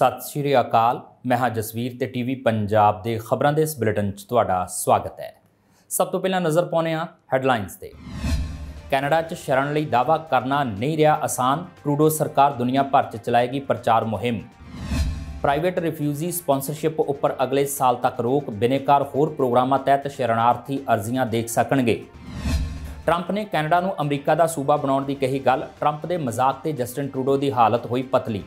ਸਤਿ ਸ਼੍ਰੀ ਅਕਾਲ ਮੈਂ ਹਾਂ ਜਸਵੀਰ ਤੇ ਟੀਵੀ ਪੰਜਾਬ ਦੇ ਖਬਰਾਂ ਦੇ ਇਸ ਬੁਲੇਟਿਨ 'ਚ ਤੁਹਾਡਾ ਸਵਾਗਤ ਹੈ ਸਭ ਤੋਂ ਪਹਿਲਾਂ ਨਜ਼ਰ ਪਾਉਨੇ ਆ ਹੈਡਲਾਈਨਸ ਤੇ ਕੈਨੇਡਾ 'ਚ ਸ਼ਰਨ ਲਈ ਦਾਵਾ ਕਰਨਾ ਨਹੀਂ ਰਿਹਾ ਆਸਾਨ ਟਰੂਡੋ ਸਰਕਾਰ ਦੁਨੀਆ ਭਰ 'ਚ ਚਲਾਏਗੀ ਪ੍ਰਚਾਰ ਮੁਹਿੰਮ ਪ੍ਰਾਈਵੇਟ ਰਿਫਿਊਜੀ ਸਪਾਂਸਰਸ਼ਿਪ ਉੱਪਰ ਅਗਲੇ ਸਾਲ ਤੱਕ ਰੋਕ ਬਿਨੇਕਾਰ ਹੋਰ ਪ੍ਰੋਗਰਾਮਾਂ ਤਹਿਤ ਸ਼ਰਨਾਰਥੀ ਅਰਜ਼ੀਆਂ ਦੇਖ ਸਕਣਗੇ ਟਰੰਪ ਨੇ ਕੈਨੇਡਾ ਨੂੰ ਅਮਰੀਕਾ ਦਾ ਸੂਬਾ ਬਣਾਉਣ ਦੀ ਕਹੀ ਗੱਲ ਟਰੰਪ ਦੇ ਮਜ਼ਾਕ ਤੇ ਜਸਟਿਨ ਟਰੂਡੋ ਦੀ ਹਾਲਤ ਹੋਈ ਪਤਲੀ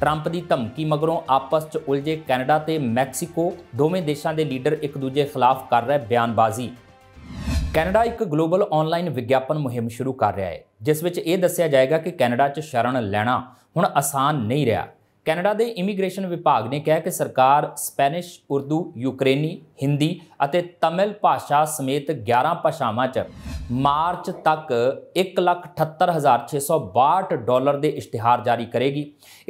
ਟਰੰਪ ਦੀ ਧਮਕੀ ਮਗਰੋਂ ਆਪਸ 'ਚ ਉਲਝੇ ਕੈਨੇਡਾ ਤੇ ਮੈਕਸੀਕੋ ਦੋਵੇਂ ਦੇਸ਼ਾਂ ਦੇ ਲੀਡਰ ਇੱਕ ਦੂਜੇ ਖਿਲਾਫ ਕਰ ਰਹੇ ਬਿਆਨਬਾਜ਼ੀ ਕੈਨੇਡਾ ਇੱਕ ਗਲੋਬਲ ਆਨਲਾਈਨ ਵਿਗਿਆਪਨ ਮੁਹਿੰਮ ਸ਼ੁਰੂ ਕਰ ਰਿਹਾ ਹੈ ਜਿਸ ਵਿੱਚ ਇਹ ਦੱਸਿਆ ਜਾਏਗਾ ਕਿ ਕੈਨੇਡਾ 'ਚ ਸ਼ਰਨ ਲੈਣਾ ਹੁਣ ਆਸਾਨ ਨਹੀਂ ਰਿਹਾ ਕੈਨੇਡਾ ਦੇ ਇਮੀਗ੍ਰੇਸ਼ਨ ਵਿਭਾਗ ਨੇ ਕਿਹਾ ਕਿ ਸਰਕਾਰ ਸਪੈਨਿਸ਼, ਉਰਦੂ, ਯੂਕਰੇਨੀ, ਹਿੰਦੀ ਅਤੇ ਤਮਿਲ ਭਾਸ਼ਾ ਸਮੇਤ 11 ਭਾਸ਼ਾਵਾਂ 'ਚ ਮਾਰਚ ਤੱਕ 178662 ਡਾਲਰ ਦੇ ਇਸ਼ਤਿਹਾਰ ਜਾਰੀ ਕਰੇਗੀ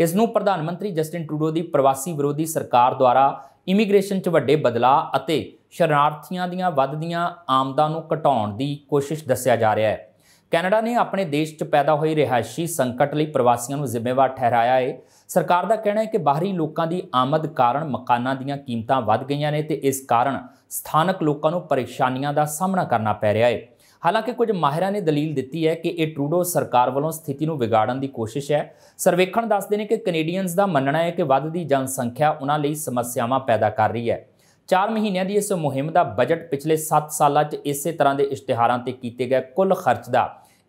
ਇਸ ਨੂੰ ਪ੍ਰਧਾਨ ਮੰਤਰੀ ਜਸਟਿਨ ਟਰੂਡੋ ਦੀ ਪ੍ਰਵਾਸੀ ਵਿਰੋਧੀ ਸਰਕਾਰ ਦੁਆਰਾ ਇਮੀਗ੍ਰੇਸ਼ਨ 'ਚ ਵੱਡੇ ਬਦਲਾਅ ਅਤੇ ਸ਼ਰਨਾਰਥੀਆਂ ਦੀਆਂ ਵੱਧਦੀਆਂ ਆਮਦਾਂ ਨੂੰ ਘਟਾਉਣ ਦੀ ਕੋਸ਼ਿਸ਼ ਦੱਸਿਆ ਜਾ ਰਿਹਾ ਹੈ ਕੈਨੇਡਾ ਨੇ ਆਪਣੇ ਦੇਸ਼ 'ਚ ਪੈਦਾ ਹੋਈ ਰਿਹਾਇਸ਼ੀ ਸੰਕਟ ਲਈ ਪ੍ਰਵਾਸੀਆਂ ਨੂੰ ਜ਼ਿੰਮੇਵਾਰ ਠਹਿਰਾਇਆ ਹੈ ਸਰਕਾਰ ਦਾ ਕਹਿਣਾ ਹੈ ਕਿ ਬਾਹਰੀ ਲੋਕਾਂ ਦੀ ਆਮਦ ਕਾਰਨ ਮਕਾਨਾਂ ਦੀਆਂ ਕੀਮਤਾਂ ਵੱਧ ਗਈਆਂ ਨੇ ਤੇ ਇਸ ਕਾਰਨ ਸਥਾਨਕ ਲੋਕਾਂ ਨੂੰ ਪਰੇਸ਼ਾਨੀਆਂ ਦਾ ਸਾਹਮਣਾ ਕਰਨਾ ਪੈ ਰਿਹਾ ਹੈ ਹਾਲਾਂਕਿ ਕੁਝ ਮਾਹਿਰਾਂ ਨੇ ਦਲੀਲ ਦਿੱਤੀ ਹੈ ਕਿ ਇਹ ਟਰੂਡੋ ਸਰਕਾਰ ਵੱਲੋਂ ਸਥਿਤੀ ਨੂੰ ਵਿਗਾੜਨ ਦੀ ਕੋਸ਼ਿਸ਼ ਹੈ ਸਰਵੇਖਣ ਦੱਸਦੇ ਨੇ ਕਿ ਕੈਨੇਡੀਅਨਸ ਦਾ ਮੰਨਣਾ ਹੈ ਕਿ ਵੱਧਦੀ ਜਨਸੰਖਿਆ ਉਹਨਾਂ ਲਈ ਸਮੱਸਿਆਵਾਂ ਪੈਦਾ ਕਰ ਰਹੀ ਹੈ 4 ਮਹੀਨਿਆਂ ਦੀ ਇਸ ਮੁਹਿੰਮ ਦਾ ਬਜਟ ਪਿਛਲੇ 7 ਸਾਲਾਂ 'ਚ ਇਸੇ ਤਰ੍ਹਾਂ ਦੇ ਇਸ਼ਤਿਹਾਰਾਂ ਤੇ ਕੀਤੇ ਗਏ ਕੁੱਲ ਖਰਚ ਦਾ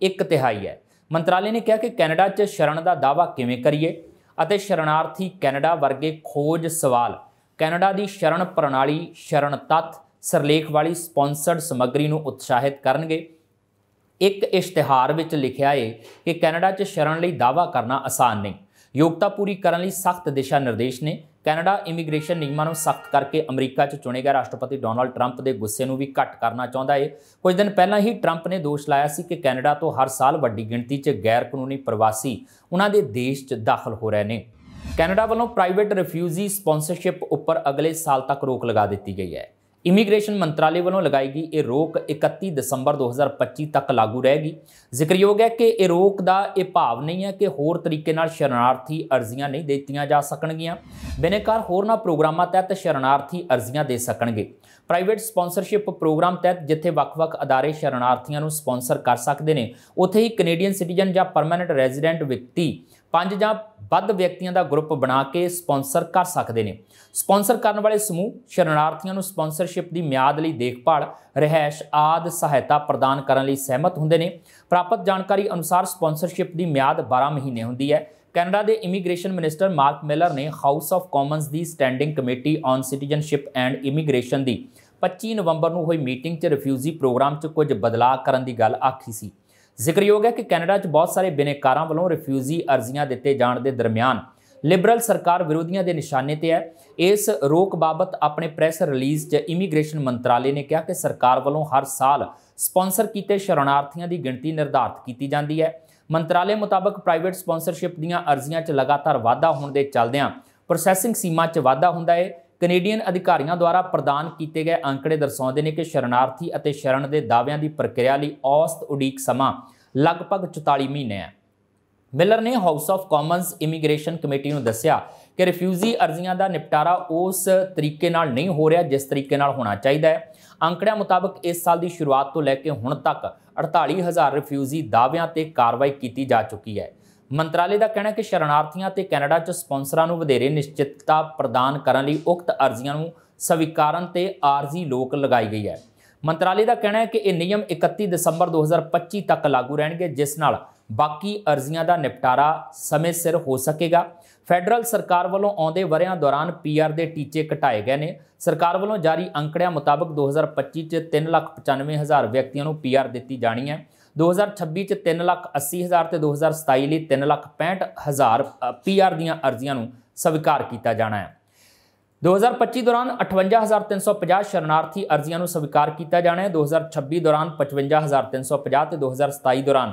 1 ਤਿਹਾਈ ਹੈ ਮੰਤਰਾਲੇ ਨੇ ਕਿਹਾ ਕਿ ਕੈਨੇਡਾ 'ਚ ਸ਼ਰਣ ਦਾ ਦਾਵਾ ਕਿਵੇਂ ਕਰੀਏ ਅਤੇ ਸ਼ਰਨਾਰਥੀ ਕੈਨੇਡਾ ਵਰਗੇ ਖੋਜ ਸਵਾਲ ਕੈਨੇਡਾ ਦੀ ਸ਼ਰਣ ਪ੍ਰਣਾਲੀ ਸ਼ਰਣ ਤੱਤ ਸਰਲੇਖ ਵਾਲੀ ਸਪਾਂਸਰਡ ਸਮੱਗਰੀ ਨੂੰ ਉਤਸ਼ਾਹਿਤ ਕਰਨਗੇ ਇੱਕ ਇਸ਼ਤਿਹਾਰ ਵਿੱਚ ਲਿਖਿਆ ਹੈ ਕਿ ਕੈਨੇਡਾ 'ਚ ਸ਼ਰਣ ਲਈ ਦਾਵਾ ਕਰਨਾ ਆਸਾਨ ਨਹੀਂ ਯੋਗਤਾ ਪੂਰੀ ਕਰਨ ਲਈ ਸਖਤ ਦਿਸ਼ਾ ਨਿਰਦੇਸ਼ ਨੇ ਕੈਨੇਡਾ ਇਮੀਗ੍ਰੇਸ਼ਨ ਨਿਯਮਾਂ ਨੂੰ ਸਖਤ ਕਰਕੇ ਅਮਰੀਕਾ 'ਚ ਚੁਣੇ ਗਏ ਰਾਸ਼ਟਰਪਤੀ ਡੋਨਾਲਡ ਟਰੰਪ ਦੇ ਗੁੱਸੇ ਨੂੰ ਵੀ ਘੱਟ ਕਰਨਾ ਚਾਹੁੰਦਾ ਏ ਕੁਝ ਦਿਨ ਪਹਿਲਾਂ ਹੀ ਟਰੰਪ ਨੇ ਦੋਸ਼ ਲਾਇਆ ਸੀ ਕਿ ਕੈਨੇਡਾ ਤੋਂ ਹਰ ਸਾਲ ਵੱਡੀ ਗਿਣਤੀ 'ਚ ਗੈਰ ਕਾਨੂੰਨੀ ਪ੍ਰਵਾਸੀ ਉਹਨਾਂ ਦੇ ਦੇਸ਼ 'ਚ ਦਾਖਲ ਹੋ ਰਹੇ ਨੇ ਕੈਨੇਡਾ ਵੱਲੋਂ ਪ੍ਰਾਈਵੇਟ ਰਿਫਿਊਜੀ ਸਪਾਂਸਰਸ਼ਿਪ ਉੱਪਰ ਅਗਲੇ ਸਾਲ ਤੱਕ ਰੋਕ ਲਗਾ ਦਿੱਤੀ ਗਈ ਹੈ ਇਮੀਗ੍ਰੇਸ਼ਨ ਮੰਤਰਾਲੇ ਵੱਲੋਂ ਲਗਾਈ ਗਈ ਇਹ ਰੋਕ 31 ਦਸੰਬਰ 2025 ਤੱਕ ਲਾਗੂ ਰਹੇਗੀ ਜ਼ਿਕਰਯੋਗ ਹੈ ਕਿ ਇਹ ਰੋਕ ਦਾ ਇਹ ਭਾਵ ਨਹੀਂ ਹੈ ਕਿ ਹੋਰ ਤਰੀਕੇ ਨਾਲ ਸ਼ਰਨਾਰਥੀ ਅਰਜ਼ੀਆਂ ਨਹੀਂ ਦਿੱਤੀਆਂ ਜਾ ਸਕਣਗੀਆਂ ਬਿਨੇਕਾਰ ਨਾ ਪ੍ਰੋਗਰਾਮਾਂ ਤਹਿਤ ਸ਼ਰਨਾਰਥੀ ਅਰਜ਼ੀਆਂ ਦੇ ਸਕਣਗੇ ਪ੍ਰਾਈਵੇਟ ਸਪਾਂਸਰਸ਼ਿਪ ਪ੍ਰੋਗਰਾਮ ਤਹਿਤ ਜਿੱਥੇ ਵੱਖ-ਵੱਖ ਅਦਾਰੇ ਸ਼ਰਨਾਰਥੀਆਂ ਨੂੰ ਸਪਾਂਸਰ ਕਰ ਸਕਦੇ ਨੇ ਉੱਥੇ ਹੀ ਕੈਨੇਡੀਅਨ ਸਿਟੀਜ਼ਨ ਜਾਂ ਪਰਮਨੈਂਟ ਰੈਜ਼ੀਡੈਂਟ ਵਿਅਕਤੀ ਪੰਜ ਜਾਂ ਵੱਧ ਵਿਅਕਤੀਆਂ ਦਾ ਗਰੁੱਪ ਬਣਾ ਕੇ ਸਪਾਂਸਰ ਕਰ ਸਕਦੇ ਨੇ ਸਪਾਂਸਰ ਕਰਨ ਵਾਲੇ ਸਮੂਹ ਸ਼ਰਨਾਰਥੀਆਂ ਨੂੰ ਸਪਾਂਸਰਸ਼ਿਪ ਦੀ ਮਿਆਦ ਲਈ ਦੇਖਭਾਲ ਰਹਿائش ਆਦ ਸਹਾਇਤਾ ਪ੍ਰਦਾਨ ਕਰਨ ਲਈ ਸਹਿਮਤ ਹੁੰਦੇ ਨੇ ਪ੍ਰਾਪਤ ਜਾਣਕਾਰੀ ਅਨੁਸਾਰ ਸਪਾਂਸਰਸ਼ਿਪ ਦੀ ਮਿਆਦ 12 ਮਹੀਨੇ ਹੁੰਦੀ ਹੈ ਕੈਨੇਡਾ ਦੇ ਇਮੀਗ੍ਰੇਸ਼ਨ ਮਿਨਿਸਟਰ ਮਾਰਕ ਮਿਲਰ ਨੇ ਹਾਊਸ ਆਫ ਕਾਮਨਸ ਦੀ standing committee on citizenship and immigration ਦੀ 25 ਨਵੰਬਰ ਨੂੰ ਹੋਈ ਮੀਟਿੰਗ 'ਚ ਰਿਫਿਊਜੀ ਪ੍ਰੋਗਰਾਮ 'ਚ ਕੁਝ ਬਦਲਾਅ ਕਰਨ ਦੀ ਗੱਲ ਆਖੀ ਸੀ ਜ਼ਿਕਰਯੋਗ ਹੈ ਕਿ ਕੈਨੇਡਾ 'ਚ ਬਹੁਤ ਸਾਰੇ ਬਿਨੇਕਾਰਾਂ ਵੱਲੋਂ ਰਿਫਿਊਜੀ ਅਰਜ਼ੀਆਂ ਦਿੱਤੇ ਜਾਣ ਦੇ ਦਰਮਿਆਨ ਲਿਬਰਲ ਸਰਕਾਰ ਵਿਰੋਧੀਆਂ ਦੇ ਨਿਸ਼ਾਨੇ ਤੇ ਹੈ ਇਸ ਰੋਕ ਬਾਬਤ ਆਪਣੇ ਪ੍ਰੈਸ ਰਿਲੀਜ਼ 'ਚ ਇਮੀਗ੍ਰੇਸ਼ਨ ਮੰਤਰਾਲੇ ਨੇ ਕਿਹਾ ਕਿ ਸਰਕਾਰ ਵੱਲੋਂ ਹਰ ਸਾਲ ਸਪਾਂਸਰ ਕੀਤੇ ਸ਼ਰਨਾਰਥੀਆਂ ਦੀ ਗਿਣਤੀ ਨਿਰਧਾਰਤ ਕੀਤੀ ਜਾਂਦੀ ਹੈ ਮੰਤਰਾਲੇ ਮੁਤਾਬਕ ਪ੍ਰਾਈਵੇਟ ਸਪਾਂਸਰਸ਼ਿਪ ਦੀਆਂ ਅਰਜ਼ੀਆਂ 'ਚ ਲਗਾਤਾਰ ਵਾਧਾ ਹੋਣ ਦੇ ਚੱਲਦਿਆਂ ਪ੍ਰੋਸੈਸਿੰਗ ਸੀਮਾ 'ਚ ਵਾਧਾ ਹੁੰਦਾ ਹੈ ਕੈਨੇਡੀਅਨ ਅਧਿਕਾਰੀਆਂ ਦੁਆਰਾ ਪ੍ਰਦਾਨ ਕੀਤੇ ਗਏ ਅੰਕੜੇ ਦਰਸਾਉਂਦੇ ਨੇ ਕਿ ਸ਼ਰਨਾਰਥੀ ਅਤੇ ਸ਼ਰਨ ਦੇ ਦਾਅਵਿਆਂ ਦੀ ਪ੍ਰਕਿਰਿਆ ਲਈ ਔਸਤ ਉਡੀਕ ਸਮਾਂ ਲਗਭਗ 44 ਮਹੀਨੇ ਹੈ ਮਿਲਰ ਨੇ House of Commons immigration committee ਨੂੰ ਦੱਸਿਆ ਕਿ ਰਿਫਿਊਜੀ ਅਰਜ਼ੀਆਂ ਦਾ ਨਿਪਟਾਰਾ ਉਸ ਤਰੀਕੇ ਨਾਲ ਨਹੀਂ ਹੋ ਰਿਹਾ ਜਿਸ ਤਰੀਕੇ ਨਾਲ ਹੋਣਾ ਚਾਹੀਦਾ ਹੈ ਅੰਕੜਿਆਂ ਮੁਤਾਬਕ ਇਸ ਸਾਲ ਦੀ ਸ਼ੁਰੂਆਤ ਤੋਂ ਲੈ ਕੇ ਹੁਣ ਤੱਕ 48000 ਰਿਫਿਊਜੀ ਦਾਅਵਿਆਂ ਤੇ ਕਾਰਵਾਈ ਕੀਤੀ ਜਾ ਚੁੱਕੀ ਹੈ ਮੰਤਰਾਲੇ ਦਾ ਕਹਿਣਾ ਹੈ ਕਿ ਸ਼ਰਨਾਰਥੀਆਂ ਤੇ ਕੈਨੇਡਾ 'ਚ ਸਪਾਂਸਰਾਂ ਨੂੰ ਵਧੇਰੇ ਨਿਸ਼ਚਿਤਤਾ ਪ੍ਰਦਾਨ ਕਰਨ ਲਈ ਉਕਤ ਅਰਜ਼ੀਆਂ ਨੂੰ ਸਵੀਕਾਰਨ ਤੇ ਆਰਜ਼ੀ ਲੋਕ ਲਗਾਈ ਗਈ ਹੈ ਮੰਤਰਾਲੇ ਦਾ ਕਹਿਣਾ ਹੈ ਕਿ ਇਹ ਨਿਯਮ 31 ਦਸੰਬਰ 2025 ਤੱਕ ਲਾਗੂ ਰਹਿਣਗੇ ਜਿਸ ਨਾਲ ਬਾਕੀ ਅਰਜ਼ੀਆਂ ਦਾ ਨਿਪਟਾਰਾ ਸਮੇਂ ਸਿਰ ਹੋ ਸਕੇਗਾ ਫੈਡਰਲ ਸਰਕਾਰ ਵੱਲੋਂ ਆਉਂਦੇ ਵਰਿਆਂ ਦੌਰਾਨ ਪੀਆਰ ਦੇ ਟੀਚੇ ਘਟਾਏ ਗਏ ਨੇ ਸਰਕਾਰ ਵੱਲੋਂ ਜਾਰੀ ਅੰਕੜਿਆਂ ਮੁਤਾਬਕ 2025 ਚ 395000 ਵਿਅਕਤੀਆਂ ਨੂੰ ਪੀਆਰ ਦਿੱਤੀ ਜਾਣੀ ਹੈ 2026 ਚ 3 ਲੱਖ 80 ਹਜ਼ਾਰ ਤੇ 2027 ਲਈ 3 ਲੱਖ 65 ਹਜ਼ਾਰ ਪੀਆਰ ਦੀਆਂ ਅਰਜ਼ੀਆਂ ਨੂੰ ਸਵੀਕਾਰ ਕੀਤਾ ਜਾਣਾ ਹੈ 2025 ਦੌਰਾਨ 58350 ਸ਼ਰਨਾਰਥੀ ਅਰਜ਼ੀਆਂ ਨੂੰ ਸਵੀਕਾਰ ਕੀਤਾ ਜਾਣਾ ਹੈ 2026 ਦੌਰਾਨ 55350 ਤੇ 2027 ਦੌਰਾਨ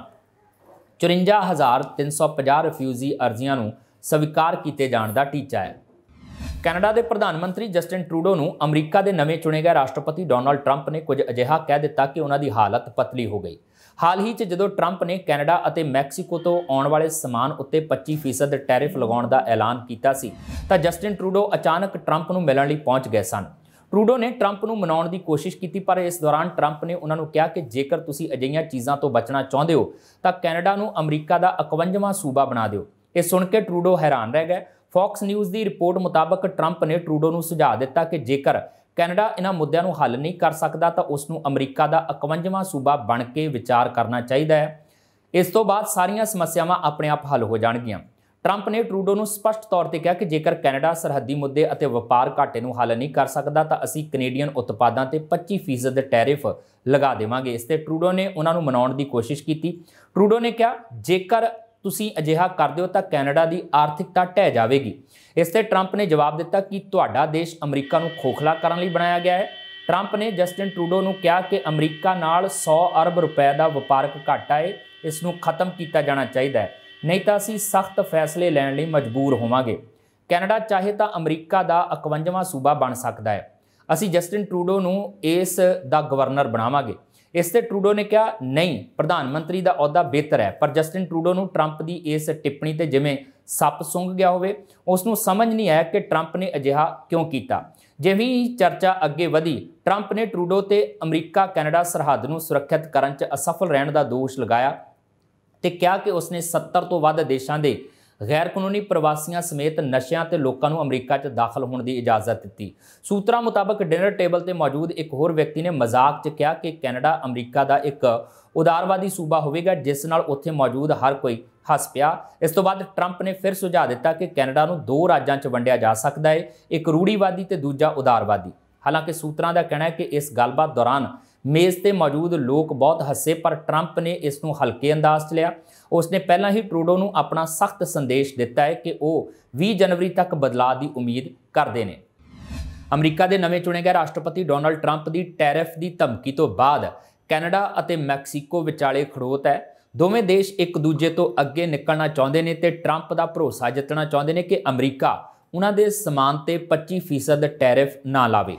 54350 ਰਿਫਿਊਜੀ ਅਰਜ਼ੀਆਂ ਨੂੰ ਸਵੀਕਾਰ ਕੀਤੇ ਜਾਣ ਦਾ ਟੀਚਾ ਹੈ ਕੈਨੇਡਾ ਦੇ ਪ੍ਰਧਾਨ ਮੰਤਰੀ ਜਸਟਿਨ ਟਰੂਡੋ ਨੂੰ ਅਮਰੀਕਾ ਦੇ ਨਵੇਂ ਚੁਣੇ ਗਏ ਰਾਸ਼ਟਰਪਤੀ ਡੋਨਾਲਡ ਟਰੰਪ ਨੇ ਕੁਝ ਅਜਿਹਾ ਕਹਿ ਦਿੱਤਾ ਕਿ ਉਹਨਾਂ ਦੀ ਹਾਲਤ ਪਤਲੀ ਹੋ ਗਈ ਹਾਲ ਹੀ 'ਚ ਜਦੋਂ ਟਰੰਪ ਨੇ ਕੈਨੇਡਾ ਅਤੇ ਮੈਕਸੀਕੋ ਤੋਂ ਆਉਣ ਵਾਲੇ ਸਮਾਨ ਉੱਤੇ 25% ਟੈਰਿਫ ਲਗਾਉਣ ਦਾ ਐਲਾਨ ਕੀਤਾ ਸੀ ਤਾਂ ਜਸਟਿਨ ਟਰੂਡੋ ਅਚਾਨਕ ਟਰੰਪ ਨੂੰ ਮਿਲਣ ਲਈ ਪਹੁੰਚ ਗਏ ਸਨ ਟਰੂਡੋ ਨੇ ਟਰੰਪ ਨੂੰ ਮਨਾਉਣ ਦੀ ਕੋਸ਼ਿਸ਼ ਕੀਤੀ ਪਰ ਇਸ ਦੌਰਾਨ ਟਰੰਪ ਨੇ ਉਹਨਾਂ ਨੂੰ ਕਿਹਾ ਕਿ ਜੇਕਰ ਤੁਸੀਂ ਅਜਿਹੀਆਂ ਚੀਜ਼ਾਂ ਤੋਂ ਬਚਣਾ ਚਾਹੁੰਦੇ ਹੋ ਤਾਂ ਕੈਨੇਡਾ ਨੂੰ ਅਮਰੀਕਾ ਦਾ 51ਵਾਂ ਸੂਬਾ ਬਣਾ ਦਿਓ ਇਹ ਸੁਣ ਕੇ ਟਰੂਡੋ ਹੈਰਾਨ ਰਹਿ ਗਏ ਫੌਕਸ ਨਿਊਜ਼ ਦੀ ਰਿਪੋਰਟ ਮੁਤਾਬਕ ਟਰੰਪ ਨੇ ਟਰੂਡੋ ਨੂੰ ਸੁਝਾਅ ਦਿੱਤਾ ਕਿ ਜੇਕਰ ਕੈਨੇਡਾ ਇਹਨਾਂ ਮੁੱਦਿਆਂ ਨੂੰ ਹੱਲ ਨਹੀਂ ਕਰ ਸਕਦਾ ਤਾਂ ਉਸ ਨੂੰ ਅਮਰੀਕਾ ਦਾ 51ਵਾਂ ਸੂਬਾ ਬਣ ਕੇ ਵਿਚਾਰ ਕਰਨਾ ਚਾਹੀਦਾ ਹੈ ਇਸ ਤੋਂ ਬਾਅਦ ਸਾਰੀਆਂ ਸਮੱਸਿਆਵਾਂ ਆਪਣੇ ਆਪ ਹੱਲ ਹੋ ਜਾਣਗੀਆਂ ਟਰੰਪ ਨੇ ਟਰੂਡੋ ਨੂੰ ਸਪਸ਼ਟ ਤੌਰ ਤੇ ਕਿਹਾ ਕਿ ਜੇਕਰ ਕੈਨੇਡਾ ਸਰਹੱਦੀ ਮੁੱਦੇ ਅਤੇ ਵਪਾਰ ਘਾਟੇ ਨੂੰ ਹੱਲ ਨਹੀਂ ਕਰ ਸਕਦਾ ਤਾਂ ਅਸੀਂ ਕੈਨੇਡੀਅਨ ਉਤਪਾਦਾਂ ਤੇ 25% ਦੇ ਟੈਰਿਫ ਲਗਾ ਦੇਵਾਂਗੇ ਇਸ ਤੇ ਟਰੂਡੋ ਨੇ ਉਹਨਾਂ ਨੂੰ ਮਨਾਉਣ ਦੀ ਕੋਸ਼ਿਸ਼ ਕੀਤੀ ਟਰੂਡੋ ਨੇ ਕਿਹਾ ਜੇਕਰ ਤੁਸੀਂ ਅਜਿਹਾ ਕਰਦੇ ਹੋ ਤਾਂ ਕੈਨੇਡਾ ਦੀ ਆਰਥਿਕਤਾ ਟਹਿ ਜਾਵੇਗੀ ਇਸ ਤੇ ਟਰੰਪ ਨੇ ਜਵਾਬ ਦਿੱਤਾ ਕਿ ਤੁਹਾਡਾ ਦੇਸ਼ ਅਮਰੀਕਾ ਨੂੰ ਖੋਖਲਾ ਕਰਨ ਲਈ ਬਣਾਇਆ ਗਿਆ ਹੈ ਟਰੰਪ ਨੇ ਜਸਟਿਨ ਟਰੂਡੋ ਨੂੰ ਕਿਹਾ ਕਿ ਅਮਰੀਕਾ ਨਾਲ 100 ਅਰਬ ਰੁਪਏ ਦਾ ਵਪਾਰਕ ਘਾਟਾ ਹੈ ਇਸ ਨੂੰ ਖਤਮ ਕੀਤਾ ਜਾਣਾ ਚਾਹੀਦਾ ਹੈ ਨਹੀਂ ਤਾਂ ਅਸੀਂ ਸਖਤ ਫੈਸਲੇ ਲੈਣ ਲਈ ਮਜਬੂਰ ਹੋਵਾਂਗੇ ਕੈਨੇਡਾ ਚਾਹੇ ਤਾਂ ਅਮਰੀਕਾ ਦਾ 51ਵਾਂ ਸੂਬਾ ਬਣ ਸਕਦਾ ਹੈ ਅਸੀਂ ਜਸਟਿਨ ਟਰੂਡੋ ਨੂੰ ਇਸ ਦਾ ਗਵਰਨਰ ਬਣਾਵਾਂਗੇ ਇਸ ਤੇ ਟਰੂਡੋ ਨੇ ਕਿਹਾ ਨਹੀਂ ਪ੍ਰਧਾਨ ਮੰਤਰੀ ਦਾ ਅਹੁਦਾ ਬਿਹਤਰ ਹੈ ਪਰ ਜਸਟਿਨ ਟਰੂਡੋ ਨੂੰ ਟਰੰਪ ਦੀ ਇਸ ਟਿੱਪਣੀ ਤੇ ਜਿਵੇਂ ਸੱਪ ਸੁੰਘ ਗਿਆ ਹੋਵੇ ਉਸ ਨੂੰ ਸਮਝ ਨਹੀਂ ਆਇਆ ਕਿ ਟਰੰਪ ਨੇ ਅਜਿਹਾ ਕਿਉਂ ਕੀਤਾ ਜਿਵੇਂ ਹੀ ਚਰਚਾ ਅੱਗੇ ਵਧੀ ਟਰੰਪ ਨੇ ਟਰੂਡੋ ਤੇ ਅਮਰੀਕਾ ਕੈਨੇਡਾ ਸਰਹੱਦ ਨੂੰ ਸੁਰੱਖਿਅਤ ਕਰਨ 'ਚ ਅਸਫਲ ਰਹਿਣ ਦਾ ਦੋਸ਼ ਲਗਾਇਆ ਤੇ ਕਿਹਾ ਕਿ ਉਸਨੇ 70 ਤੋਂ ਵੱਧ ਦੇਸ਼ਾਂ ਦੇ ਗੈਰ ਕਾਨੂੰਨੀ ਪ੍ਰਵਾਸੀਆਂ ਸਮੇਤ ਨਸ਼ਿਆਂ ਤੇ ਲੋਕਾਂ ਨੂੰ ਅਮਰੀਕਾ 'ਚ ਦਾਖਲ ਹੋਣ ਦੀ ਇਜਾਜ਼ਤ ਦਿੱਤੀ ਸੂਤਰਾਂ ਮੁਤਾਬਕ ਡਿਨਰ ਟੇਬਲ ਤੇ ਮੌਜੂਦ ਇੱਕ ਹੋਰ ਵਿਅਕਤੀ ਨੇ ਮਜ਼ਾਕ 'ਚ ਕਿਹਾ ਕਿ ਕੈਨੇਡਾ ਅਮਰੀਕਾ ਦਾ ਇੱਕ ਉਦਾਰਵਾਦੀ ਸੂਬਾ ਹੋਵੇਗਾ ਜਿਸ ਨਾਲ ਉੱਥੇ ਮੌਜੂਦ ਹਰ ਕੋਈ ਹੱਸ ਪਿਆ ਇਸ ਤੋਂ ਬਾਅਦ ਟਰੰਪ ਨੇ ਫਿਰ ਸੁਝਾਅ ਦਿੱਤਾ ਕਿ ਕੈਨੇਡਾ ਨੂੰ ਦੋ ਰਾਜਾਂ 'ਚ ਵੰਡਿਆ ਜਾ ਸਕਦਾ ਹੈ ਇੱਕ ਰੂੜੀਵਾਦੀ ਤੇ ਦੂਜਾ ਉਦਾਰਵਾਦੀ ਹਾਲਾਂਕਿ ਸੂਤਰਾਂ ਦਾ ਕਹਿਣਾ ਹੈ ਕਿ ਇਸ ਗੱਲਬਾਤ ਦੌਰਾਨ ਮੇਜ਼ ਤੇ ਮੌਜੂਦ ਲੋਕ ਬਹੁਤ ਹੱਸੇ ਪਰ ਟਰੰਪ ਨੇ ਇਸ ਨੂੰ ਹਲਕੇ ਅੰਦਾਜ਼ 'ਚ ਲਿਆ ਉਸਨੇ ਪਹਿਲਾਂ ਹੀ ਟਰੂਡੋ ਨੂੰ ਆਪਣਾ ਸਖਤ ਸੰਦੇਸ਼ ਦਿੱਤਾ ਹੈ ਕਿ ਉਹ 20 ਜਨਵਰੀ ਤੱਕ ਬਦਲਾਅ ਦੀ ਉਮੀਦ ਕਰਦੇ ਨੇ ਅਮਰੀਕਾ ਦੇ ਨਵੇਂ ਚੁਣੇ ਗਏ ਰਾਸ਼ਟਰਪਤੀ ਡੋਨਲਡ ਟਰੰਪ ਦੀ ਟੈਰਿਫ ਦੀ ਧਮਕੀ ਤੋਂ ਬਾਅਦ ਕੈਨੇਡਾ ਅਤੇ ਮੈਕਸੀਕੋ ਵਿਚਾਲੇ ਖੜੋਤ ਹੈ ਦੋਵੇਂ ਦੇਸ਼ ਇੱਕ ਦੂਜੇ ਤੋਂ ਅੱਗੇ ਨਿਕਲਣਾ ਚਾਹੁੰਦੇ ਨੇ ਤੇ ਟਰੰਪ ਦਾ ਭਰੋਸਾ ਜਿੱਤਣਾ ਚਾਹੁੰਦੇ ਨੇ ਕਿ ਅਮਰੀਕਾ ਉਹਨਾਂ ਦੇ ਸਮਾਨ ਤੇ 25% ਟੈਰਿਫ ਨਾ ਲਾਵੇ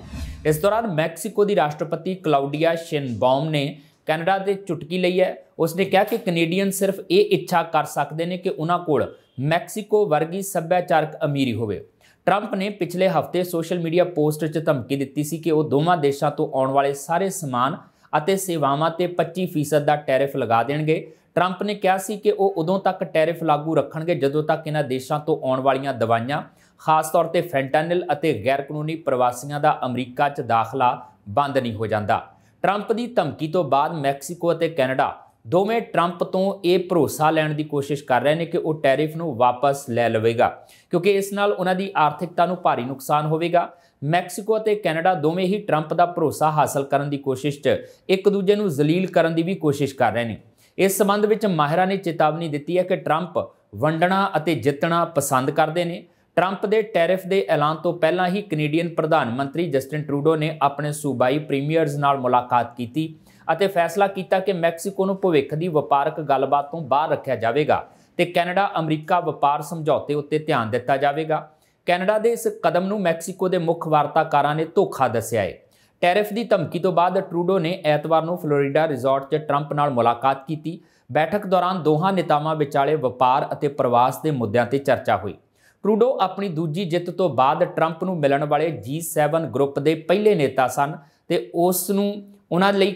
ਇਸ ਦੌਰਾਨ ਮੈਕਸੀਕੋ ਦੀ ਰਾਸ਼ਟਰਪਤੀ ਕਲਾਉਡੀਆ ਸ਼ਿਨਬੌਮ ਨੇ ਕੈਨੇਡਾ ਦੇ ਚੁਟਕੀ ਲਈ ਹੈ ਉਸਨੇ ਕਿਹਾ ਕਿ ਕੈਨੇਡੀਅਨ ਸਿਰਫ ਇਹ ਇੱਛਾ ਕਰ ਸਕਦੇ ਨੇ ਕਿ ਉਹਨਾਂ ਕੋਲ ਮੈਕਸੀਕੋ ਵਰਗੀ ਸੱਭਿਆਚਾਰਕ ਅਮੀਰੀ ਹੋਵੇ ਟਰੰਪ ਨੇ ਪਿਛਲੇ ਹਫਤੇ ਸੋਸ਼ਲ ਮੀਡੀਆ ਪੋਸਟ 'ਚ ਧਮਕੀ ਦਿੱਤੀ ਸੀ ਕਿ ਉਹ ਦੋਵਾਂ ਦੇਸ਼ਾਂ ਤੋਂ ਆਉਣ ਵਾਲੇ ਸਾਰੇ ਸਮਾਨ ਅਤੇ ਸੇਵਾਵਾਂ ਤੇ 25% ਦਾ ਟੈਰਿਫ ਲਗਾ ਦੇਣਗੇ ਟਰੰਪ ਨੇ ਕਿਹਾ ਸੀ ਕਿ ਉਹ ਉਦੋਂ ਤੱਕ ਟੈਰਿਫ ਲਾਗੂ ਰੱਖਣਗੇ ਜਦੋਂ ਤੱਕ ਇਹਨਾਂ ਦੇਸ਼ਾਂ ਤੋਂ ਆਉਣ ਵਾਲੀਆਂ ਦਵਾਈਆਂ ਖਾਸ ਤੌਰ ਤੇ ਫੈਂਟਾਨਿਲ ਅਤੇ ਗੈਰ ਕਾਨੂੰਨੀ ਪ੍ਰਵਾਸੀਆਂ ਦਾ ਅਮਰੀਕਾ 'ਚ ਦਾਖਲਾ ਬੰਦ ਨਹੀਂ ਹੋ ਜਾਂਦਾ ਟਰੰਪ ਦੀ ਧਮਕੀ ਤੋਂ ਬਾਅਦ ਮੈਕਸੀਕੋ ਅਤੇ ਕੈਨੇਡਾ ਦੋਵੇਂ ਟਰੰਪ ਤੋਂ ਇਹ ਭਰੋਸਾ ਲੈਣ ਦੀ ਕੋਸ਼ਿਸ਼ ਕਰ ਰਹੇ ਨੇ ਕਿ ਉਹ ਟੈਰਿਫ ਨੂੰ ਵਾਪਸ ਲੈ ਲਵੇਗਾ ਕਿਉਂਕਿ ਇਸ ਨਾਲ ਉਹਨਾਂ ਦੀ ਆਰਥਿਕਤਾ ਨੂੰ ਭਾਰੀ ਨੁਕਸਾਨ ਹੋਵੇਗਾ ਮੈਕਸੀਕੋ ਅਤੇ ਕੈਨੇਡਾ ਦੋਵੇਂ ਹੀ ਟਰੰਪ ਦਾ ਭਰੋਸਾ ਹਾਸਲ ਕਰਨ ਦੀ ਕੋਸ਼ਿਸ਼ 'ਚ ਇੱਕ ਦੂਜੇ ਨੂੰ ਜ਼ਲੀਲ ਕਰਨ ਦੀ ਵੀ ਕੋਸ਼ਿਸ਼ ਕਰ ਰਹੇ ਨੇ ਇਸ ਸਬੰਧ ਵਿੱਚ ਮਾਹਿਰਾਂ ਨੇ ਚੇਤਾਵਨੀ ਦਿੱਤੀ ਹੈ ਕਿ ਟਰੰਪ ਵੰਡਣਾ ਅਤੇ ਜਿੱਤਣਾ ਪਸੰਦ ਕਰਦੇ ਨੇ ਟਰੰਪ ਦੇ ਟੈਰਿਫ ਦੇ ਐਲਾਨ ਤੋਂ ਪਹਿਲਾਂ ਹੀ ਕੈਨੇਡੀਅਨ ਪ੍ਰਧਾਨ ਮੰਤਰੀ ਜਸਟਿਨ ਟਰੂਡੋ ਨੇ ਆਪਣੇ ਸੂਬਾਈ ਪ੍ਰੀਮੀਅਰਸ ਨਾਲ ਮੁਲਾਕਾਤ ਕੀਤੀ ਅਤੇ ਫੈਸਲਾ ਕੀਤਾ ਕਿ ਮੈਕਸੀਕੋ ਨੂੰ ਭਵਿੱਖ ਦੀ ਵਪਾਰਕ ਗੱਲਬਾਤ ਤੋਂ ਬਾਹਰ ਰੱਖਿਆ ਜਾਵੇਗਾ ਤੇ ਕੈਨੇਡਾ ਅਮਰੀਕਾ ਵਪਾਰ ਸਮਝੌਤੇ ਉੱਤੇ ਧਿਆਨ ਦਿੱਤਾ ਜਾਵੇਗਾ ਕੈਨੇਡਾ ਦੇ ਇਸ ਕਦਮ ਨੂੰ ਮੈਕਸੀਕੋ ਦੇ ਮੁੱਖ ਵਾਰਤਾਕਾਰਾਂ ਨੇ ਧੋਖਾ ਦੱਸਿਆ ਹੈ ਟੈਰਿਫ ਦੀ ਧਮਕੀ ਤੋਂ ਬਾਅਦ ਟਰੂਡੋ ਨੇ ਐਤਵਾਰ ਨੂੰ ਫਲੋਰੀਡਾ ਰਿਜ਼ੋਰਟ 'ਚ ਟਰੰਪ ਨਾਲ ਮੁਲਾਕਾਤ ਕੀਤੀ ਬੈਠਕ ਦੌਰਾਨ ਦੋਹਾਂ ਨੇਤਾਵਾਂ ਵਿਚਾਲੇ ਵਪਾਰ ਅਤੇ ਪ੍ਰਵਾਸ ਦੇ ਮੁੱਦਿਆਂ ਤੇ ਚਰਚਾ ਹੋਈ ਟਰੂਡੋ ਆਪਣੀ ਦੂਜੀ ਜਿੱਤ ਤੋਂ ਬਾਅਦ ਟਰੰਪ ਨੂੰ ਮਿਲਣ ਵਾਲੇ G7 ਗਰੁੱਪ ਦੇ ਪਹਿਲੇ ਨੇਤਾ ਸਨ ਤੇ ਉਸ ਨੂੰ ਉਹਨਾਂ ਲਈ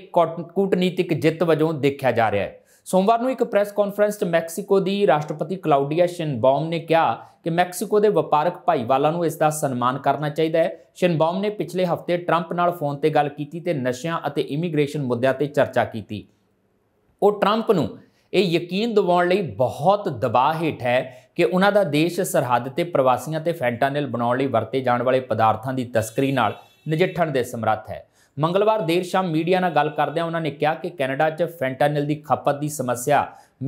ਕੂਟਨੀਤਿਕ ਜਿੱਤ ਵਜੋਂ ਦੇਖਿਆ ਜਾ ਰਿਹਾ ਹੈ ਸੋਮਵਾਰ ਨੂੰ ਇੱਕ ਪ੍ਰੈਸ ਕਾਨਫਰੰਸ 'ਚ ਮੈਕਸੀਕੋ ਦੀ ਰਾਸ਼ਟਰਪਤੀ ਕਲਾਉਡੀਆ ਸ਼ਿਨਬੌਮ ਨੇ ਕਿਹਾ ਕਿ ਮੈਕਸੀਕੋ ਦੇ ਵਪਾਰਕ ਭਾਈਵਾਲਾਂ ਨੂੰ ਇਸ ਦਾ ਸਨਮਾਨ ਕਰਨਾ ਚਾਹੀਦਾ ਹੈ ਸ਼ਿਨਬੌਮ ਨੇ ਪਿਛਲੇ ਹਫ਼ਤੇ ਟਰੰਪ ਨਾਲ ਫੋਨ ਤੇ ਗੱਲ ਕੀਤੀ ਤੇ ਨਸ਼ਿਆਂ ਅਤੇ ਇਮੀਗ੍ਰੇਸ਼ਨ ਮੁੱਦਿਆਂ ਤੇ ਚਰਚਾ ਕੀਤੀ ਉਹ ਟਰੰਪ ਨੂੰ ਇਹ ਯਕੀਨ ਦਿਵਾਉਣ ਲਈ ਬਹੁਤ ਦਬਾਅ ਹੇਠ ਹੈ ਕਿ ਉਹਨਾਂ ਦਾ ਦੇਸ਼ ਸਰਹੱਦ ਤੇ ਪ੍ਰਵਾਸੀਆਂ ਤੇ ਫੈਂਟਾਨਿਲ ਬਣਾਉਣ ਲਈ ਵਰਤੇ ਜਾਣ ਵਾਲੇ ਪਦਾਰਥਾਂ ਦੀ ਤਸਕਰੀ ਨਾਲ ਨਜਿੱਠਣ ਦੇ ਸਮਰੱਥ ਹੈ ਮੰਗਲਵਾਰ ਦੇਰ ਸ਼ਾਮ ਮੀਡੀਆ ਨਾਲ ਗੱਲ ਕਰਦਿਆਂ ਉਹਨਾਂ ਨੇ ਕਿਹਾ ਕਿ ਕੈਨੇਡਾ 'ਚ ਫੈਂਟਾਨਿਲ ਦੀ ਖਪਤ ਦੀ ਸਮੱਸਿਆ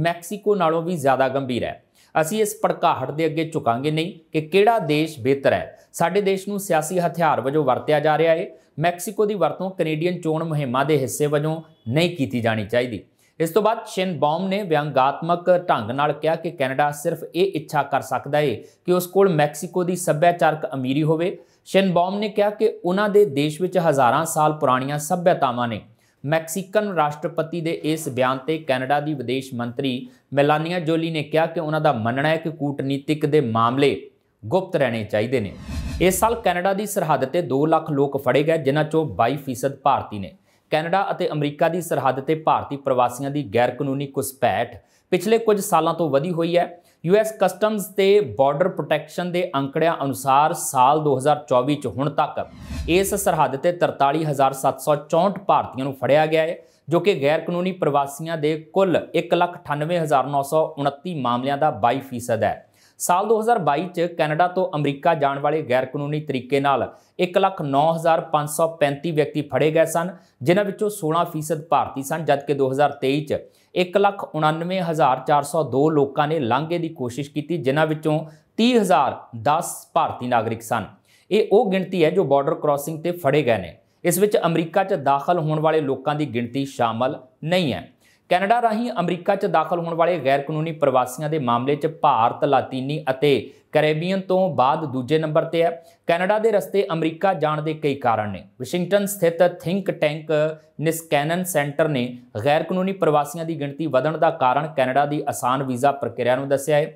ਮੈਕਸੀਕੋ ਨਾਲੋਂ ਵੀ ਜ਼ਿਆਦਾ ਗੰਭੀਰ ਹੈ ਅਸੀਂ ਇਸ ਪੜਕਾਹਟ ਦੇ ਅੱਗੇ ਝੁਕਾਂਗੇ ਨਹੀਂ ਕਿ ਕਿਹੜਾ ਦੇਸ਼ ਬਿਹਤਰ ਹੈ ਸਾਡੇ ਦੇਸ਼ ਨੂੰ ਸਿਆਸੀ ਹਥਿਆਰ ਵਜੋਂ ਵਰਤਿਆ ਜਾ ਰਿਹਾ ਹੈ ਮੈਕਸੀਕੋ ਦੀ ਵਰਤੋਂ ਕੈਨੇਡੀਅਨ ਚੋਣ ਮੁਹਿੰਮਾਂ ਦੇ ਹਿੱਸੇ ਵਜੋਂ ਨਹੀਂ ਕੀਤੀ ਜਾਣੀ ਚਾਹੀਦੀ ਇਸ ਤੋਂ ਬਾਅਦ ਸ਼ਿਨ ਬੌਮ ਨੇ ਵਿਅੰਗਾਤਮਕ ਢੰਗ ਨਾਲ ਕਿਹਾ ਕਿ ਕੈਨੇਡਾ ਸਿਰਫ ਇਹ ਇੱਛਾ ਕਰ ਸਕਦਾ ਹੈ ਕਿ ਉਸ ਕੋਲ ਮੈਕਸੀਕੋ ਦੀ ਸੱਭਿਆਚਾਰਕ ਅਮੀਰੀ ਹੋਵੇ ਸ਼ਿਨ ਬੌਮ ਨੇ ਕਿਹਾ ਕਿ ਉਹਨਾਂ ਦੇ ਦੇਸ਼ ਵਿੱਚ ਹਜ਼ਾਰਾਂ ਸਾਲ ਪੁਰਾਣੀਆਂ ਸੱਭਿਆਤਾਵਾਂ ਨੇ ਮੈਕਸੀਕਨ ਰਾਸ਼ਟਰਪਤੀ ਦੇ ਇਸ ਬਿਆਨ ਤੇ ਕੈਨੇਡਾ ਦੀ ਵਿਦੇਸ਼ ਮੰਤਰੀ ਮੈਲਾਨੀਆ ਜੋਲੀ ਨੇ ਕਿਹਾ ਕਿ ਉਹਨਾਂ ਦਾ ਮੰਨਣਾ ਹੈ ਕਿ ਕੂਟਨੀਤਿਕ ਦੇ ਮਾਮਲੇ ਗੁਪਤ ਰਹਿਣੇ ਚਾਹੀਦੇ ਨੇ ਇਸ ਸਾਲ ਕੈਨੇਡਾ ਦੀ ਸਰਹੱਦ ਤੇ 2 ਲੱਖ ਲੋਕ ਫੜੇ ਗਏ ਜਿਨ੍ਹਾਂ ਚੋਂ 22% ਭਾਰਤੀ ਨੇ ਕੈਨੇਡਾ ਅਤੇ ਅਮਰੀਕਾ ਦੀ ਸਰਹੱਦ ਤੇ ਭਾਰਤੀ ਪ੍ਰਵਾਸੀਆਂ ਦੀ ਗੈਰ ਕਾਨੂੰਨੀ ਘੁਸਪੈਠ ਪਿਛਲੇ ਕੁਝ ਸਾਲਾਂ ਤੋਂ ਵਧੀ ਹੋਈ ਹੈ ਯੂਐਸ ਕਸਟਮਸ ਤੇ ਬਾਰਡਰ ਪ੍ਰੋਟੈਕਸ਼ਨ ਦੇ ਅੰਕੜਿਆਂ ਅਨੁਸਾਰ ਸਾਲ 2024 ਚ ਹੁਣ ਤੱਕ ਇਸ ਸਰਹੱਦ ਤੇ 43764 ਭਾਰਤੀਆਂ ਨੂੰ ਫੜਿਆ ਗਿਆ ਹੈ ਜੋ ਕਿ ਗੈਰ ਕਾਨੂੰਨੀ ਪ੍ਰਵਾਸੀਆਂ ਦੇ ਕੁੱਲ 198929 ਮਾਮਲਿਆਂ ਦਾ 22% ਹੈ ਸਾਲ 2022 ਚ ਕੈਨੇਡਾ ਤੋਂ ਅਮਰੀਕਾ ਜਾਣ ਵਾਲੇ ਗੈਰ ਕਾਨੂੰਨੀ ਤਰੀਕੇ ਨਾਲ 109535 ਵਿਅਕਤੀ ਫੜੇ ਗਏ ਸਨ ਜਿਨ੍ਹਾਂ ਵਿੱਚੋਂ 16% ਭਾਰਤੀ ਸਨ ਜਦਕਿ 2023 ਚ 199402 ਲੋਕਾਂ ਨੇ ਲਾਂਘੇ ਦੀ ਕੋਸ਼ਿਸ਼ ਕੀਤੀ ਜਿਨ੍ਹਾਂ ਵਿੱਚੋਂ 30010 ਭਾਰਤੀ ਨਾਗਰਿਕ ਸਨ ਇਹ ਉਹ ਗਿਣਤੀ ਹੈ ਜੋ ਬਾਰਡਰ ਕ੍ਰਾਸਿੰਗ ਤੇ ਫੜੇ ਗਏ ਨੇ ਇਸ ਵਿੱਚ ਅਮਰੀਕਾ 'ਚ ਦਾਖਲ ਹੋਣ ਵਾਲੇ ਲੋਕਾਂ ਦੀ ਗਿਣਤੀ ਸ਼ਾਮਲ ਨਹੀਂ ਹੈ ਕੈਨੇਡਾ ਰਾਹੀਂ ਅਮਰੀਕਾ 'ਚ ਦਾਖਲ ਹੋਣ ਵਾਲੇ ਗੈਰ ਕਾਨੂੰਨੀ ਪ੍ਰਵਾਸੀਆਂ ਦੇ ਮਾਮਲੇ 'ਚ ਭਾਰਤ ਲਾਤੀਨੀ ਅਤੇ ਕੈਰੇਬੀਅਨ ਤੋਂ ਬਾਅਦ ਦੂਜੇ ਨੰਬਰ ਤੇ ਹੈ ਕੈਨੇਡਾ ਦੇ ਰਸਤੇ ਅਮਰੀਕਾ ਜਾਣ ਦੇ ਕਈ ਕਾਰਨ ਨੇ ਵਾਸ਼ਿੰਗਟਨ ਸਥਿਤ ਥਿੰਕ ਟੈਂਕ ਨਿਸਕੈਨਨ ਸੈਂਟਰ ਨੇ ਗੈਰ ਕਾਨੂੰਨੀ ਪ੍ਰਵਾਸੀਆਂ ਦੀ ਗਿਣਤੀ ਵਧਣ ਦਾ ਕਾਰਨ ਕੈਨੇਡਾ ਦੀ ਆਸਾਨ ਵੀਜ਼ਾ ਪ੍ਰਕਿਰਿਆ ਨੂੰ ਦੱਸਿਆ ਹੈ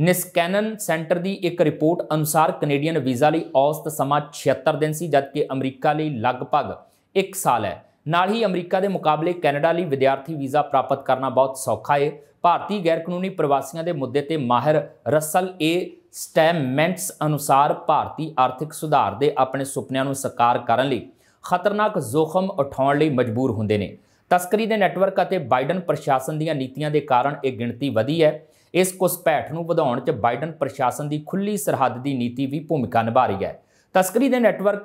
ਨਿਸਕੈਨਨ ਸੈਂਟਰ ਦੀ ਇੱਕ ਰਿਪੋਰਟ ਅਨੁਸਾਰ ਕੈਨੇਡੀਅਨ ਵੀਜ਼ਾ ਲਈ ਔਸਤ ਸਮਾਂ 76 ਦਿਨ ਸੀ ਜਦਕਿ ਅਮਰੀਕਾ ਲਈ ਲਗਭਗ 1 ਸਾਲ ਹੈ ਨਾਲ ਹੀ ਅਮਰੀਕਾ ਦੇ ਮੁਕਾਬਲੇ ਕੈਨੇਡਾ ਲਈ ਵਿਦਿਆਰਥੀ ਵੀਜ਼ਾ ਪ੍ਰਾਪਤ ਕਰਨਾ ਬਹੁਤ ਸੌਖਾ ਹੈ ਭਾਰਤੀ ਗੈਰ ਕਾਨੂੰਨੀ ਪ੍ਰਵਾਸੀਆਂ ਦੇ ਮੁੱਦੇ ਤੇ ਮਾਹਿਰ ਰਸਲ ਏ ਸਟੈਮੈਂਟਸ ਅਨੁਸਾਰ ਭਾਰਤੀ ਆਰਥਿਕ ਸੁਧਾਰ ਦੇ ਆਪਣੇ ਸੁਪਨਿਆਂ ਨੂੰ ਸਾਕਾਰ ਕਰਨ ਲਈ ਖਤਰਨਾਕ ਜ਼ੋਖਮ ਉਠਾਉਣ ਲਈ ਮਜਬੂਰ ਹੁੰਦੇ ਨੇ ਤਸਕਰੀ ਦੇ ਨੈਟਵਰਕ ਅਤੇ ਬਾਈਡਨ ਪ੍ਰਸ਼ਾਸਨ ਦੀਆਂ ਨੀਤੀਆਂ ਦੇ ਕਾਰਨ ਇਹ ਗਿਣਤੀ ਵਧੀ ਹੈ ਇਸ ਕੁਸਪੈਠ ਨੂੰ ਵਧਾਉਣ 'ਚ ਬਾਈਡਨ ਪ੍ਰਸ਼ਾਸਨ ਦੀ ਖੁੱਲੀ ਸਰਹੱਦ ਦੀ ਨੀਤੀ ਵੀ ਭੂਮਿਕਾ ਨਿਭਾ ਰਹੀ ਹੈ ਤਸਕਰੀ ਦੇ ਨੈਟਵਰਕ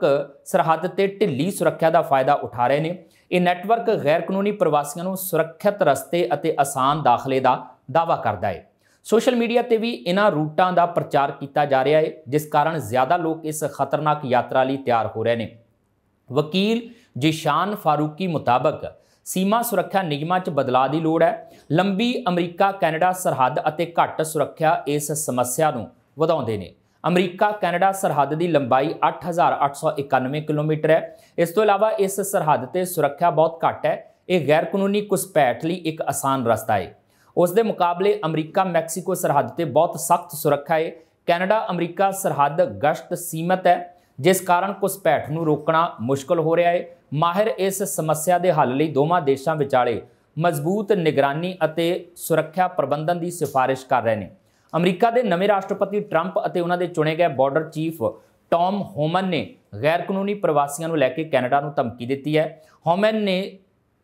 ਸਰਹੱਦ ਤੇ ਢਿੱਲੀ ਸੁਰੱਖਿਆ ਦਾ ਫਾਇਦਾ ਉਠਾ ਰਹੇ ਨੇ ਇਹ ਨੈਟਵਰਕ ਗੈਰ ਕਾਨੂੰਨੀ ਪ੍ਰਵਾਸੀਆਂ ਨੂੰ ਸੁਰੱਖਿਅਤ ਰਸਤੇ ਅਤੇ ਆਸਾਨ ਦਾਖਲੇ ਦਾ ਦਾਵਾ ਕਰਦਾ ਹੈ ਸੋਸ਼ਲ ਮੀਡੀਆ ਤੇ ਵੀ ਇਹਨਾਂ ਰੂਟਾਂ ਦਾ ਪ੍ਰਚਾਰ ਕੀਤਾ ਜਾ ਰਿਹਾ ਹੈ ਜਿਸ ਕਾਰਨ ਜ਼ਿਆਦਾ ਲੋਕ ਇਸ ਖਤਰਨਾਕ ਯਾਤਰਾ ਲਈ ਤਿਆਰ ਹੋ ਰਹੇ ਨੇ ਵਕੀਲ ਜਿਸ਼ਾਨ ਫਾਰੂਕੀ ਮੁਤਾਬਕ ਸੀਮਾ ਸੁਰੱਖਿਆ ਨਿਯਮਾਂ 'ਚ ਬਦਲਾਅ ਦੀ ਲੋੜ ਹੈ ਲੰਬੀ ਅਮਰੀਕਾ ਕੈਨੇਡਾ ਸਰਹੱਦ ਅਤੇ ਘੱਟ ਸੁਰੱਖਿਆ ਇਸ ਸਮੱਸਿਆ ਨੂੰ ਵਧਾਉਂਦੇ ਨੇ ਅਮਰੀਕਾ ਕੈਨੇਡਾ ਸਰਹੱਦ ਦੀ ਲੰਬਾਈ 8891 ਕਿਲੋਮੀਟਰ ਹੈ ਇਸ ਤੋਂ ਇਲਾਵਾ ਇਸ ਸਰਹੱਦ ਤੇ ਸੁਰੱਖਿਆ ਬਹੁਤ ਘੱਟ ਹੈ ਇਹ ਗੈਰ ਕਾਨੂੰਨੀ ਕੁਸਪੈਠ ਲਈ ਇੱਕ ਆਸਾਨ ਰਸਤਾ ਹੈ ਉਸ ਦੇ ਮੁਕਾਬਲੇ ਅਮਰੀਕਾ ਮੈਕਸੀਕੋ ਸਰਹੱਦ ਤੇ ਬਹੁਤ ਸਖਤ ਸੁਰੱਖਿਆ ਹੈ ਕੈਨੇਡਾ ਅਮਰੀਕਾ ਸਰਹੱਦ ਗਸ਼ਤ ਸੀਮਤ ਹੈ ਜਿਸ ਕਾਰਨ ਕੁਸਪੈਠ ਨੂੰ ਰੋਕਣਾ ਮੁਸ਼ਕਲ ਹੋ ਰਿਹਾ ਹੈ ਮਾਹਿਰ ਇਸ ਸਮੱਸਿਆ ਦੇ ਹੱਲ ਲਈ ਦੋਵਾਂ ਦੇਸ਼ਾਂ ਵਿਚਾਲੇ ਮਜ਼ਬੂਤ ਨਿਗਰਾਨੀ ਅਤੇ ਸੁਰੱਖਿਆ ਪ੍ਰਬੰਧਨ ਦੀ ਸਿਫਾਰਿਸ਼ ਕਰ ਰਹੇ ਨੇ ਅਮਰੀਕਾ ਦੇ ਨਵੇਂ ਰਾਸ਼ਟਰਪਤੀ ਟਰੰਪ ਅਤੇ ਉਹਨਾਂ ਦੇ ਚੁਣੇ ਗਏ ਬਾਰਡਰ ਚੀਫ ਟੌਮ ਹੋਮਨ ਨੇ ਗੈਰ ਕਾਨੂੰਨੀ ਪ੍ਰਵਾਸੀਆਂ ਨੂੰ ਲੈ ਕੇ ਕੈਨੇਡਾ ਨੂੰ ਧਮਕੀ ਦਿੱਤੀ ਹੈ ਹੋਮਨ ਨੇ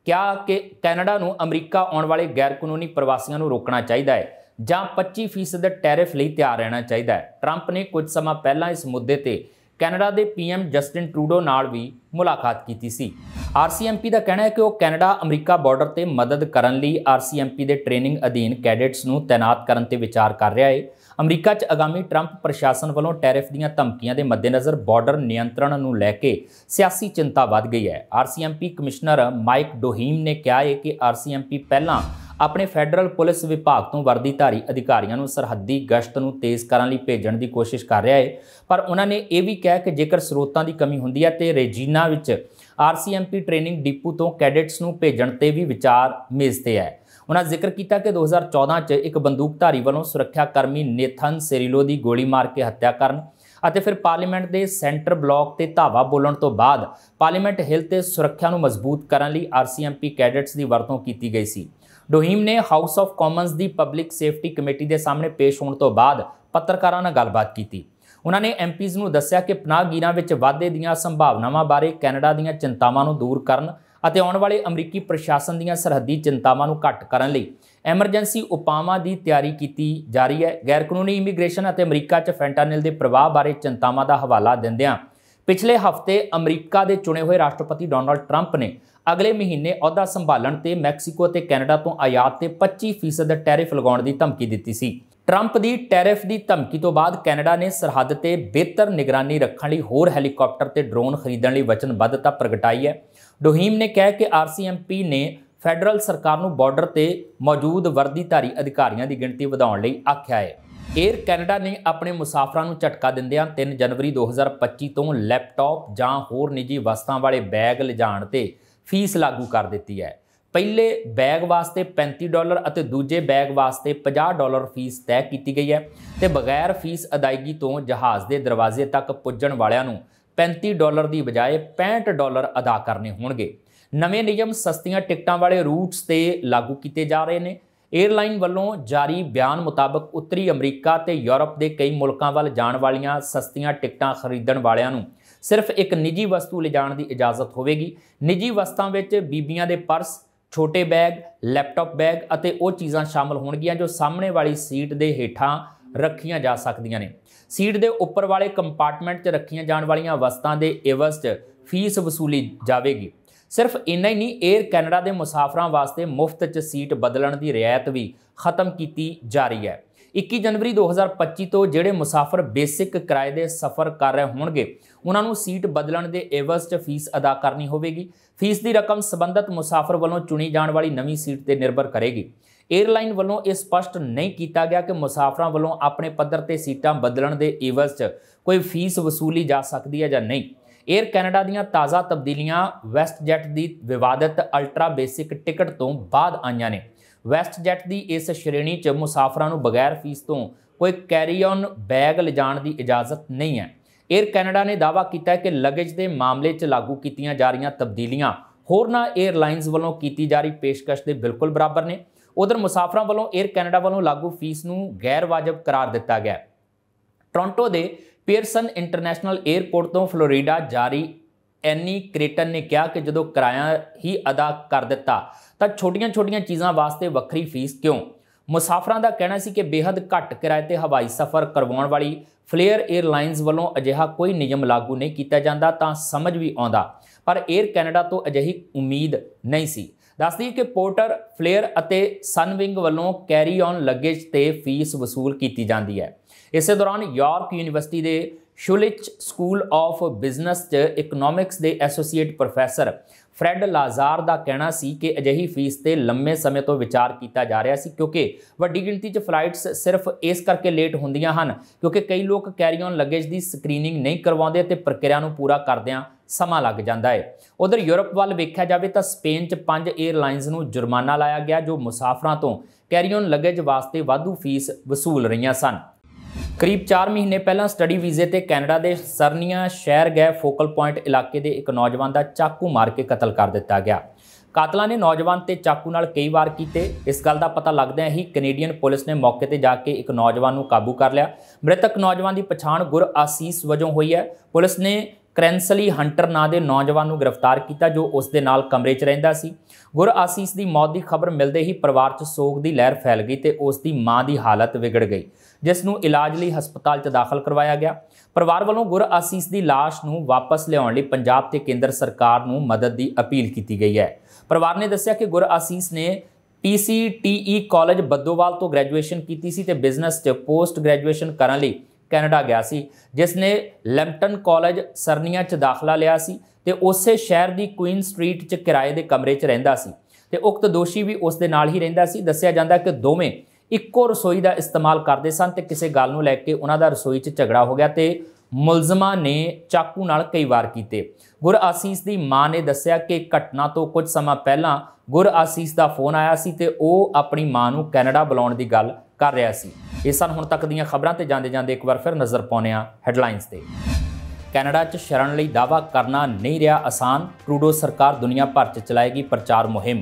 ਕਿਹਾ ਕਿ ਕੈਨੇਡਾ ਨੂੰ ਅਮਰੀਕਾ ਆਉਣ ਵਾਲੇ ਗੈਰ ਕਾਨੂੰਨੀ ਪ੍ਰਵਾਸੀਆਂ ਨੂੰ ਰੋਕਣਾ ਚਾਹੀਦਾ ਹੈ ਜਾਂ 25% ਦੇ ਟੈਰਿਫ ਲਈ ਤਿਆਰ ਰਹਿਣਾ ਚਾਹੀਦਾ ਹੈ ਟਰੰਪ ਨੇ ਕੁਝ ਸਮਾਂ ਪਹਿਲਾਂ ਇਸ ਮੁੱਦੇ ਤੇ ਕੈਨੇਡਾ ਦੇ ਪੀਐਮ ਜਸਟਿਨ ਟਰੂਡੋ ਨਾਲ ਵੀ ਮੁਲਾਕਾਤ ਕੀਤੀ ਸੀ ਆਰਸੀਐਮਪੀ ਦਾ ਕਹਿਣਾ ਹੈ ਕਿ ਉਹ ਕੈਨੇਡਾ ਅਮਰੀਕਾ ਬਾਰਡਰ ਤੇ ਮਦਦ ਕਰਨ ਲਈ ਆਰਸੀਐਮਪੀ ਦੇ ਟ੍ਰੇਨਿੰਗ ਅਧੀਨ ਕੈਡੇਟਸ ਨੂੰ ਤਾਇਨਾਤ ਕਰਨ ਤੇ ਵਿਚਾਰ ਕਰ ਰਿਹਾ ਹੈ ਅਮਰੀਕਾ 'ਚ ਆਗਾਮੀ ਟਰੰਪ ਪ੍ਰਸ਼ਾਸਨ ਵੱਲੋਂ ਟੈਰਿਫ ਦੀਆਂ ਧਮਕੀਆਂ ਦੇ ਮੱਦੇਨਜ਼ਰ ਬਾਰਡਰ ਨਿਯੰਤਰਣ ਨੂੰ ਲੈ ਕੇ ਸਿਆਸੀ ਚਿੰਤਾ ਵੱਧ ਗਈ ਹੈ ਆਰਸੀਐਮਪੀ ਕਮਿਸ਼ਨਰ ਮਾਈਕ ਡੋਹੀਮ ਨੇ ਕਿਹਾ ਹੈ ਕਿ ਆਰਸੀਐਮਪੀ ਪਹਿਲਾਂ ਆਪਣੇ ਫੈਡਰਲ ਪੁਲਿਸ ਵਿਭਾਗ ਤੋਂ ਵਰਦੀਧਾਰੀ ਅਧਿਕਾਰੀਆਂ ਨੂੰ ਸਰਹੱਦੀ ਗਸ਼ਤ ਨੂੰ ਤੇਜ਼ ਕਰਨ ਲਈ ਭੇਜਣ ਦੀ ਕੋਸ਼ਿਸ਼ ਕਰ ਰਿਹਾ ਹੈ ਪਰ ਉਹਨਾਂ ਨੇ ਇਹ ਵੀ ਕਿਹਾ ਕਿ ਜੇਕਰ ਸਰੋਤਾਂ ਦੀ ਕਮੀ ਹੁੰਦੀ ਹੈ ਤੇ ਰੇਜੀਨਾ ਵਿੱਚ ਆਰਸੀਐਮਪੀ ਟ੍ਰੇਨਿੰਗ ਡਿਪੂ ਤੋਂ ਕੈਡਟਸ ਨੂੰ ਭੇਜਣ ਤੇ ਵੀ ਵਿਚਾਰ ਮੇਜ਼ ਤੇ ਹੈ ਉਹਨਾਂ ਜ਼ਿਕਰ ਕੀਤਾ ਕਿ 2014 'ਚ ਇੱਕ ਬੰਦੂਕਧਾਰੀ ਵੱਲੋਂ ਸੁਰੱਖਿਆ ਕਰਮੀ ਨੇਥਨ ਸੇਰੀਲੋ ਦੀ ਗੋਲੀ ਮਾਰ ਕੇ ਹੱਤਿਆ ਕਰਨ ਅਤੇ ਫਿਰ ਪਾਰਲੀਮੈਂਟ ਦੇ ਸੈਂਟਰ ਬਲਾਕ ਤੇ ਧਾਵਾ ਬੋਲਣ ਤੋਂ ਬਾਅਦ ਪਾਰਲੀਮੈਂਟ ਹਿਲ ਤੇ ਸੁਰੱਖਿਆ ਨੂੰ ਮਜ਼ਬੂਤ ਕਰਨ ਲਈ ਆਰਸੀਐਮਪੀ ਕੈਡਟਸ ਦੀ ਵਰਤੋਂ ਕੀਤੀ ਗਈ ਸੀ ਡੋਹੀਮ ਨੇ ਹਾਊਸ ਆਫ ਕਾਮਨਸ ਦੀ ਪਬਲਿਕ ਸੇਫਟੀ ਕਮੇਟੀ ਦੇ ਸਾਹਮਣੇ ਪੇਸ਼ ਹੋਣ ਤੋਂ ਬਾਅਦ ਪੱਤਰਕਾਰਾਂ ਨਾਲ ਗੱਲਬਾਤ ਕੀਤੀ ਉਹਨਾਂ ਨੇ ਐਮਪੀਜ਼ ਨੂੰ ਦੱਸਿਆ ਕਿ ਗੀਰਾਂ ਵਿੱਚ ਵਾਧੇ ਦੀਆਂ ਸੰਭਾਵਨਾਵਾਂ ਬਾਰੇ ਕੈਨੇਡਾ ਦੀਆਂ ਚਿੰਤਾਵਾਂ ਨੂੰ ਦੂਰ ਕਰਨ ਅਤੇ ਆਉਣ ਵਾਲੇ ਅਮਰੀਕੀ ਪ੍ਰਸ਼ਾਸਨ ਦੀਆਂ ਸਰਹੱਦੀ ਚਿੰਤਾਵਾਂ ਨੂੰ ਘੱਟ ਕਰਨ ਲਈ ਐਮਰਜੈਂਸੀ ਉਪਾਵਾਂ ਦੀ ਤਿਆਰੀ ਕੀਤੀ ਜਾ ਰਹੀ ਹੈ ਗੈਰ ਕਾਨੂੰਨੀ ਇਮੀਗ੍ਰੇਸ਼ਨ ਅਤੇ ਅਮਰੀਕਾ 'ਚ ਫੈਂਟਾਨਿਲ ਦੇ ਪ੍ਰਵਾਹ ਬਾਰੇ ਚਿੰਤਾਵਾਂ ਦਾ ਹਵਾਲਾ ਦਿੰਦਿਆਂ ਪਿਛਲੇ ਹਫਤੇ ਅਮਰੀਕਾ ਦੇ ਚੁਣੇ ਹੋਏ ਰਾਸ਼ਟਰਪਤੀ ਡੋਨਲਡ ਟਰੰਪ ਨੇ ਅਗਲੇ ਮਹੀਨੇ ਅਹੁਦਾ ਸੰਭਾਲਣ ਤੇ ਮੈਕਸੀਕੋ ਅਤੇ ਕੈਨੇਡਾ ਤੋਂ ਆਯਾਤ ਤੇ 25% ਦਾ ਟੈਰਿਫ ਲਗਾਉਣ ਦੀ ਧਮਕੀ ਦਿੱਤੀ ਸੀ ਟਰੰਪ ਦੀ ਟੈਰਿਫ ਦੀ ਧਮਕੀ ਤੋਂ ਬਾਅਦ ਕੈਨੇਡਾ ਨੇ ਸਰਹੱਦ ਤੇ ਬਿਹਤਰ ਨਿਗਰਾਨੀ ਰੱਖਣ ਲਈ ਹੋਰ ਹੈਲੀਕਾਪਟਰ ਤੇ ਡਰੋਨ ਖਰੀਦਣ ਲਈ ਵਚਨਬੱਧਤਾ ਪ੍ਰਗਟਾਈ ਹੈ ਡੋਹੀਮ ਨੇ ਕਿਹਾ ਕਿ ਆਰਸੀਐਮਪੀ ਨੇ ਫੈਡਰਲ ਸਰਕਾਰ ਨੂੰ ਬਾਰਡਰ ਤੇ ਮੌਜੂਦ ਵਰਦੀਧਾਰੀ ਅਧਿਕਾਰੀਆਂ ਦੀ ਗਿਣਤੀ ਵਧਾਉਣ ਲਈ ਆਖਿਆ ਹੈ ਏਅਰ ਕੈਨੇਡਾ ਨੇ ਆਪਣੇ ਮੁਸਾਫਰਾਂ ਨੂੰ ਝਟਕਾ ਦਿੰਦਿਆਂ 3 ਜਨਵਰੀ 2025 ਤੋਂ ਲੈਪਟਾਪ ਜਾਂ ਹੋਰ ਨਿੱਜੀ ਵਸਤਾਂ ਵਾਲੇ ਬੈਗ ਲਿਜਾਣ ਤੇ ਫੀਸ ਲਾਗੂ ਕਰ ਦਿੱਤੀ ਹੈ ਪਹਿਲੇ ਬੈਗ ਵਾਸਤੇ 35 ਡਾਲਰ ਅਤੇ ਦੂਜੇ ਬੈਗ ਵਾਸਤੇ 50 ਡਾਲਰ ਫੀਸ ਤੈਅ ਕੀਤੀ ਗਈ ਹੈ ਤੇ ਬਗੈਰ ਫੀਸ ਅਦਾਇਗੀ ਤੋਂ ਜਹਾਜ਼ ਦੇ ਦਰਵਾਜ਼ੇ ਤੱਕ ਪੁੱਜਣ ਵਾਲਿਆਂ ਨੂੰ 35 ਡਾਲਰ ਦੀ ਬਜਾਏ 65 ਡਾਲਰ ਅਦਾ ਕਰਨੇ ਹੋਣਗੇ ਨਵੇਂ ਨਿਯਮ ਸਸਤੀਆਂ ਟਿਕਟਾਂ ਵਾਲੇ ਰੂਟਸ ਤੇ ਲਾਗੂ ਕੀਤੇ ਜਾ ਰਹੇ ਨੇ ਏਅਰਲਾਈਨ ਵੱਲੋਂ ਜਾਰੀ ਬਿਆਨ ਮੁਤਾਬਕ ਉੱਤਰੀ ਅਮਰੀਕਾ ਤੇ ਯੂਰਪ ਦੇ ਕਈ ਮੁਲਕਾਂ ਵੱਲ ਜਾਣ ਵਾਲੀਆਂ ਸਸਤੀਆਂ ਟਿਕਟਾਂ ਖਰੀਦਣ ਵਾਲਿਆਂ ਨੂੰ ਸਿਰਫ ਇੱਕ ਨਿੱਜੀ ਵਸਤੂ ਲਿਜਾਣ ਦੀ ਇਜਾਜ਼ਤ ਹੋਵੇਗੀ ਨਿੱਜੀ ਵਸਤਾਂ ਵਿੱਚ ਬੀਬੀਆਂ ਦੇ ਪਰਸ ਛੋਟੇ ਬੈਗ ਲੈਪਟਾਪ ਬੈਗ ਅਤੇ ਉਹ ਚੀਜ਼ਾਂ ਸ਼ਾਮਲ ਹੋਣਗੀਆਂ ਜੋ ਸਾਹਮਣੇ ਵਾਲੀ ਸੀਟ ਦੇ ਹੇਠਾਂ ਰੱਖੀਆਂ ਜਾ ਸਕਦੀਆਂ ਨੇ ਸੀਟ ਦੇ ਉੱਪਰ ਵਾਲੇ ਕੰਪਾਰਟਮੈਂਟ 'ਚ ਰੱਖੀਆਂ ਜਾਣ ਵਾਲੀਆਂ ਵਸਤਾਂ ਦੇ ਇਵਜ਼ 'ਚ ਫੀਸ ਵਸੂਲੀ ਜਾਵੇਗੀ ਸਿਰਫ ਇੰਨਾ ਹੀ ਨਹੀਂ 에ਅਰ ਕੈਨੇਡਾ ਦੇ ਮੁਸਾਫਰਾਂ ਵਾਸਤੇ ਮੁਫਤ 'ਚ ਸੀਟ ਬਦਲਣ ਦੀ ਰਿਆਇਤ ਵੀ ਖਤਮ ਕੀਤੀ ਜਾ ਰਹੀ ਹੈ 21 ਜਨਵਰੀ 2025 ਤੋਂ ਜਿਹੜੇ ਮੁਸਾਫਰ ਬੇਸਿਕ ਕਿਰਾਏ ਦੇ ਸਫ਼ਰ ਕਰ ਰਹੇ ਹੋਣਗੇ ਉਹਨਾਂ ਨੂੰ ਸੀਟ ਬਦਲਣ ਦੇ ਏਵਜ਼ 'ਚ ਫੀਸ ਅਦਾ ਕਰਨੀ ਹੋਵੇਗੀ ਫੀਸ ਦੀ ਰਕਮ ਸਬੰਧਤ ਮੁਸਾਫਰ ਵੱਲੋਂ ਚੁਣੀ ਜਾਣ ਵਾਲੀ ਨਵੀਂ ਸੀਟ ਤੇ ਨਿਰਭਰ ਕਰੇਗੀ 에ਅਰਲਾਈਨ ਵੱਲੋਂ ਇਹ ਸਪਸ਼ਟ ਨਹੀਂ ਕੀਤਾ ਗਿਆ ਕਿ ਮੁਸਾਫਰਾਂ ਵੱਲੋਂ ਆਪਣੇ ਪੱਧਰ ਤੇ ਸੀਟਾਂ ਬਦਲਣ ਦੇ ਏਵਜ਼ 'ਚ ਕੋਈ ਫੀਸ ਵਸੂਲੀ ਜਾ ਸਕਦੀ ਹੈ ਜਾਂ ਨਹੀਂ ਏਅਰ ਕੈਨੇਡਾ ਦੀਆਂ ਤਾਜ਼ਾ ਤਬਦੀਲੀਆਂ ਵੈਸਟ ਜੈਟ ਦੀ ਵਿਵਾਦਤ ਅਲਟਰਾ ਬੇਸਿਕ ਟਿਕਟ ਤੋਂ ਬਾਅਦ ਆਈਆਂ ਨੇ ਵੈਸਟ ਜੈਟ ਦੀ ਇਸ ਸ਼੍ਰੇਣੀ 'ਚ ਮੁਸਾਫਰਾਂ ਨੂੰ ਬਗੈਰ ਫੀਸ ਤੋਂ ਕੋਈ ਕੈਰੀ ਔਨ ਬੈਗ ਲਿਜਾਣ ਦੀ ਇਜਾਜ਼ਤ ਨਹੀਂ ਹੈ ਏਅਰ ਕੈਨੇਡਾ ਨੇ ਦਾਅਵਾ ਕੀਤਾ ਹੈ ਕਿ ਲਗੇਜ ਦੇ ਮਾਮਲੇ 'ਚ ਲਾਗੂ ਕੀਤੀਆਂ ਜਾ ਰਹੀਆਂ ਤਬਦੀਲੀਆਂ ਹੋਰਨਾਂ 에ਅਰਲਾਈਨਸ ਵੱਲੋਂ ਕੀਤੀ ਜਾ ਰਹੀ ਪੇਸ਼ਕਸ਼ ਦੇ ਬਿਲਕੁਲ ਬਰਾਬਰ ਨੇ ਉਧਰ ਮੁਸਾਫਰਾਂ ਵੱਲੋਂ 에ਅਰ ਕੈਨੇਡਾ ਵੱਲੋਂ ਲਾਗੂ ਫੀਸ ਨੂੰ ਗੈਰ ਵਾਜਬ ਕਰਾਰ ਦਿੱਤਾ ਗਿਆ ਟੋਰਾਂਟੋ ਦੇ ਪੀਅਰਸਨ ਇੰਟਰਨੈਸ਼ਨਲ 에ਅਰਪੋਰਟ ਤੋਂ ਫਲੋਰੀਡਾ ਜਾਰੀ ਐਨੀ ਕ੍ਰੇਟਨ ਨੇ ਕਿਹਾ ਕਿ ਜਦੋਂ ਕਿਰਾਇਆ ਹੀ ਅਦਾ ਕਰ ਦਿੱਤਾ ਤਾਂ ਛੋਟੀਆਂ-ਛੋਟੀਆਂ ਚੀਜ਼ਾਂ ਵਾਸਤੇ ਵੱਖਰੀ ਫੀਸ ਕਿਉਂ ਮੁਸਾਫਰਾਂ ਦਾ ਕਹਿਣਾ ਸੀ ਕਿ ਬੇहद ਘੱਟ ਕਿਰਾਏ ਤੇ ਹਵਾਈ ਸਫ਼ਰ ਕਰਵਾਉਣ ਵਾਲੀ ਫਲੇਅਰ 에ਅਰਲਾਈਨਸ ਵੱਲੋਂ ਅਜਿਹਾ ਕੋਈ ਨਿਯਮ ਲਾਗੂ ਨਹੀਂ ਕੀਤਾ ਜਾਂਦਾ ਤਾਂ ਸਮਝ ਵੀ ਆਉਂਦਾ ਪਰ 에ਅਰ ਕੈਨੇਡਾ ਤੋਂ ਅਜਿਹੀ ਉਮੀਦ ਨਹੀਂ ਸੀ ਦੱਸਦੀ ਕਿ ਪੋਰਟਰ ਫਲੇਅਰ ਅਤੇ ਸਨਵਿੰਗ ਵੱਲੋਂ ਕੈਰੀ ਔਨ ਲੱਗੇਜ ਤੇ ਫੀਸ ਵਸੂਲ ਕੀਤੀ ਜਾਂਦੀ ਹੈ ਇਸੇ ਦੌਰਾਨ ਯਾਰਕ ਯੂਨੀਵਰਸਿਟੀ ਦੇ ਸ਼ੁਲਿਚ ਸਕੂਲ ਆਫ ਬਿਜ਼ਨਸ 'ਚ ਇਕਨੋਮਿਕਸ ਦੇ ਐਸੋਸੀਏਟ ਪ੍ਰੋਫੈਸਰ ਫ੍ਰੈਡ ਲਾਜ਼ਾਰ ਦਾ ਕਹਿਣਾ ਸੀ ਕਿ ਅਜਿਹੀ ਫੀਸ ਤੇ ਲੰਮੇ ਸਮੇਂ ਤੋਂ ਵਿਚਾਰ ਕੀਤਾ ਜਾ ਰਿਹਾ ਸੀ ਕਿਉਂਕਿ ਵੱਡੀ ਗਿਣਤੀ 'ਚ ਫਲਾਈਟਸ ਸਿਰਫ ਇਸ ਕਰਕੇ ਲੇਟ ਹੁੰਦੀਆਂ ਹਨ ਕਿਉਂਕਿ ਕਈ ਲੋਕ ਕੈਰੀ ਔਨ ਲਗੇਜ ਦੀ ਸਕਰੀਨਿੰਗ ਨਹੀਂ ਕਰਵਾਉਂਦੇ ਤੇ ਪ੍ਰਕਿਰਿਆ ਨੂੰ ਪੂਰਾ ਕਰਦਿਆਂ ਸਮਾਂ ਲੱਗ ਜਾਂਦਾ ਹੈ ਉਧਰ ਯੂਰਪ ਵੱਲ ਵੇਖਿਆ ਜਾਵੇ ਤਾਂ ਸਪੇਨ 'ਚ ਪੰਜ 에ਅਰਲਾਈਨਸ ਨੂੰ ਜੁਰਮਾਨਾ ਲਾਇਆ ਗਿਆ ਜੋ ਮੁਸਾਫਰਾਂ ਤੋਂ ਕੈਰੀ ਔਨ ਲਗੇਜ ਵਾਸਤੇ ਵਾਧੂ ਫੀਸ ਵਸੂਲ ਰਹੀਆਂ ਸਨ ਕਰੀਬ 4 ਮਹੀਨੇ ਪਹਿਲਾਂ ਸਟੱਡੀ ਵੀਜ਼ੇ ਤੇ ਕੈਨੇਡਾ ਦੇ ਸਰਨੀਆ ਸ਼ਹਿਰ ਗਏ ਫੋਕਲ ਪੁਆਇੰਟ ਇਲਾਕੇ ਦੇ ਇੱਕ ਨੌਜਵਾਨ ਦਾ ਚਾਕੂ ਮਾਰ ਕੇ ਕਤਲ ਕਰ ਦਿੱਤਾ ਗਿਆ ਕਾਤਲਾਂ ਨੇ ਨੌਜਵਾਨ ਤੇ ਚਾਕੂ ਨਾਲ ਕਈ ਵਾਰ ਕੀਤੇ ਇਸ ਗੱਲ ਦਾ ਪਤਾ ਲੱਗਦਿਆਂ ਹੀ ਕੈਨੇਡੀਅਨ ਪੁਲਿਸ ਨੇ ਮੌਕੇ ਤੇ ਜਾ ਕੇ ਇੱਕ ਨੌਜਵਾਨ ਨੂੰ ਕਾਬੂ ਕਰ ਲਿਆ ਮ੍ਰਿਤਕ ਨੌਜਵਾਨ ਦੀ ਪਛਾਣ ਗੁਰ ਆਸੀਸ ਵਜੋਂ ਹੋਈ ਹੈ ਪੁਲਿਸ ਨੇ ਕ੍ਰੈਂਸਲੀ ਹੰਟਰ ਨਾਂ ਦੇ ਨੌਜਵਾਨ ਨੂੰ ਗ੍ਰਿਫਤਾਰ ਕੀਤਾ ਜੋ ਉਸ ਦੇ ਨਾਲ ਕਮਰੇ 'ਚ ਰਹਿੰਦਾ ਸੀ ਗੁਰ ਆਸੀਸ ਦੀ ਮੌਤ ਦੀ ਖਬਰ ਮਿਲਦੇ ਹੀ ਪਰਿਵਾਰ 'ਚ ਸੋਗ ਦੀ ਲਹਿਰ ਫੈਲ ਗਈ ਤੇ ਉਸ ਦੀ ਮਾਂ ਦੀ ਹਾਲਤ ਵਿਗੜ ਗਈ ਜਿਸ ਨੂੰ ਇਲਾਜ ਲਈ ਹਸਪਤਾਲ 'ਚ ਦਾਖਲ ਕਰਵਾਇਆ ਗਿਆ ਪਰਿਵਾਰ ਵੱਲੋਂ ਗੁਰ ਆਸੀਸ ਦੀ লাশ ਨੂੰ ਵਾਪਸ ਲਿਆਉਣ ਲਈ ਪੰਜਾਬ ਤੇ ਕੇਂਦਰ ਸਰਕਾਰ ਨੂੰ ਮਦਦ ਦੀ ਅਪੀਲ ਕੀਤੀ ਗਈ ਹੈ ਪਰਿਵਾਰ ਨੇ ਦੱਸਿਆ ਕਿ ਗੁਰ ਆਸੀਸ ਨੇ ਪੀਸੀਟੀਈ ਕਾਲਜ ਬੱਦੋਵਾਲ ਤੋਂ ਗ੍ਰੈਜੂਏਸ਼ਨ ਕੀਤੀ ਸੀ ਤੇ ਬਿਜ਼ਨਸ 'ਚ ਪੋਸਟ ਗ੍ਰੈਜੂਏਸ਼ਨ ਕਰਨ ਲਈ ਕੈਨੇਡਾ ਗਿਆ ਸੀ ਜਿਸ ਨੇ ਲੈਂਪਟਨ ਕਾਲਜ ਸਰਨੀਆ 'ਚ ਦਾਖਲਾ ਲਿਆ ਸੀ ਤੇ ਉਸੇ ਸ਼ਹਿਰ ਦੀ ਕੁਈਨ ਸਟਰੀਟ 'ਚ ਕਿਰਾਏ ਦੇ ਕਮਰੇ 'ਚ ਰਹਿੰਦਾ ਸੀ ਤੇ ਉਕਤ ਦੋਸ਼ੀ ਵੀ ਉਸ ਦੇ ਨਾਲ ਹੀ ਰਹਿੰਦਾ ਸੀ ਦੱਸਿਆ ਜਾਂਦਾ ਕਿ ਦੋਵੇਂ ਇੱਕੋ ਰਸੋਈ ਦਾ ਇਸਤੇਮਾਲ ਕਰਦੇ ਸਨ ਤੇ ਕਿਸੇ ਗੱਲ ਨੂੰ ਲੈ ਕੇ ਉਹਨਾਂ ਦਾ ਰਸੋਈ 'ਚ ਝਗੜਾ ਹੋ ਗਿਆ ਤੇ ਮੁਲਜ਼ਮਾਂ ਨੇ ਚਾਕੂ ਨਾਲ ਕਈ ਵਾਰ ਕੀਤੇ ਗੁਰ ਆਸੀਸ ਦੀ ਮਾਂ ਨੇ ਦੱਸਿਆ ਕਿ ਘਟਨਾ ਤੋਂ ਕੁਝ ਸਮਾਂ ਪਹਿਲਾਂ ਗੁਰ ਆਸੀਸ ਦਾ ਫੋਨ ਆਇਆ ਸੀ ਤੇ ਉਹ ਆਪਣੀ ਮਾਂ ਨੂੰ ਕੈਨੇਡਾ ਬੁਲਾਉਣ ਦੀ ਗੱਲ ਕਰ ਰਿਹਾ ਸੀ ਇਹ ਸਨ ਹੁਣ ਤੱਕ ਦੀਆਂ ਖਬਰਾਂ ਤੇ ਜਾਂਦੇ ਜਾਂਦੇ ਇੱਕ ਵਾਰ ਫਿਰ ਨਜ਼ਰ ਪਾਉਨੇ ਆ ਹੈਡਲਾਈਨਸ ਤੇ ਕੈਨੇਡਾ 'ਚ ਸ਼ਰਨ ਲਈ ਦਾਵਾ ਕਰਨਾ ਨਹੀਂ ਰਿਹਾ ਆਸਾਨ ਟਰੂਡੋ ਸਰਕਾਰ ਦੁਨੀਆ ਭਰ 'ਚ ਚਲਾਏਗੀ ਪ੍ਰਚਾਰ ਮੁਹਿੰਮ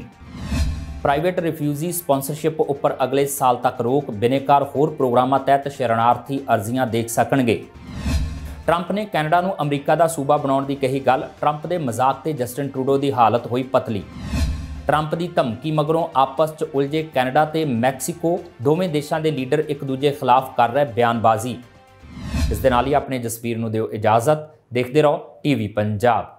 ਪ੍ਰਾਈਵੇਟ ਰਿਫਿਊਜੀ ਸਪਾਂਸਰਸ਼ਿਪ ਉੱਪਰ ਅਗਲੇ ਸਾਲ ਤੱਕ ਰੋਕ ਬਿਨੇਕਾਰ ਹੋਰ ਪ੍ਰੋਗਰਾਮਾਂ ਤਹਿਤ ਸ਼ਰਨਾਰਥੀ ਅਰਜ਼ੀਆਂ ਦੇਖ ਸਕਣਗੇ ਟਰੰਪ ਨੇ ਕੈਨੇਡਾ ਨੂੰ ਅਮਰੀਕਾ ਦਾ ਸੂਬਾ ਬਣਾਉਣ ਦੀ ਕਹੀ ਗੱਲ ਟਰੰਪ ਦੇ ਮਜ਼ਾਕ ਤੇ ਜਸਟਿਨ ਟਰੂਡੋ ਦੀ ਹਾਲਤ ਹੋਈ ਪਤਲੀ ਟਰੰਪ ਦੀ ਧਮਕੀ ਮਗਰੋਂ ਆਪਸ 'ਚ ਉਲਝੇ ਕੈਨੇਡਾ ਤੇ ਮੈਕਸੀਕੋ ਦੋਵੇਂ ਦੇਸ਼ਾਂ ਦੇ ਲੀਡਰ ਇੱਕ ਦੂਜੇ ਖਿਲਾਫ ਕਰ ਰਹੇ ਬਿਆਨਬਾਜ਼ੀ ਇਸ ਦੇ ਨਾਲ ਹੀ ਆਪਣੇ ਜਸਵੀਰ ਨੂੰ ਦਿਓ ਇਜਾਜ਼ਤ ਦੇਖਦੇ ਰਹੋ ਟੀਵੀ ਪੰਜਾਬ